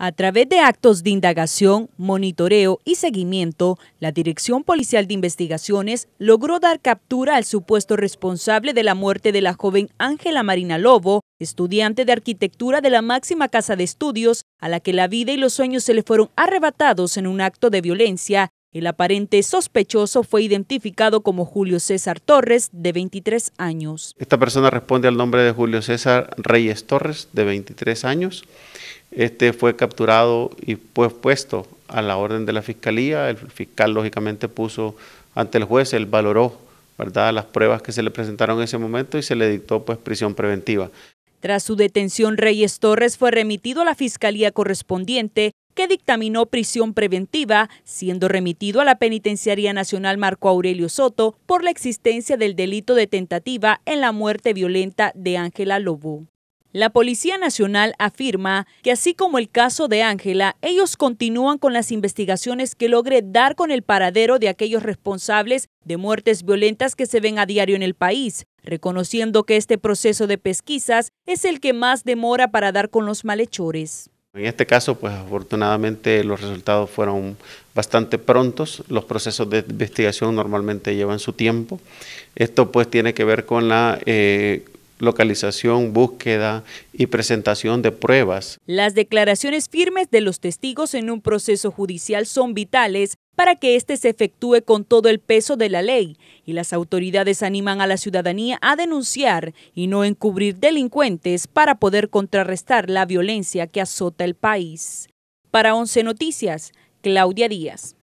A través de actos de indagación, monitoreo y seguimiento, la Dirección Policial de Investigaciones logró dar captura al supuesto responsable de la muerte de la joven Ángela Marina Lobo, estudiante de arquitectura de la máxima casa de estudios, a la que la vida y los sueños se le fueron arrebatados en un acto de violencia el aparente sospechoso fue identificado como Julio César Torres, de 23 años. Esta persona responde al nombre de Julio César Reyes Torres, de 23 años. Este fue capturado y fue puesto a la orden de la fiscalía. El fiscal, lógicamente, puso ante el juez, él valoró ¿verdad? las pruebas que se le presentaron en ese momento y se le dictó pues, prisión preventiva. Tras su detención, Reyes Torres fue remitido a la fiscalía correspondiente que dictaminó prisión preventiva, siendo remitido a la Penitenciaría Nacional Marco Aurelio Soto por la existencia del delito de tentativa en la muerte violenta de Ángela Lobo. La Policía Nacional afirma que así como el caso de Ángela, ellos continúan con las investigaciones que logre dar con el paradero de aquellos responsables de muertes violentas que se ven a diario en el país, reconociendo que este proceso de pesquisas es el que más demora para dar con los malhechores. En este caso, pues afortunadamente los resultados fueron bastante prontos. Los procesos de investigación normalmente llevan su tiempo. Esto pues tiene que ver con la eh, localización, búsqueda y presentación de pruebas. Las declaraciones firmes de los testigos en un proceso judicial son vitales para que éste se efectúe con todo el peso de la ley y las autoridades animan a la ciudadanía a denunciar y no encubrir delincuentes para poder contrarrestar la violencia que azota el país. Para Once Noticias, Claudia Díaz.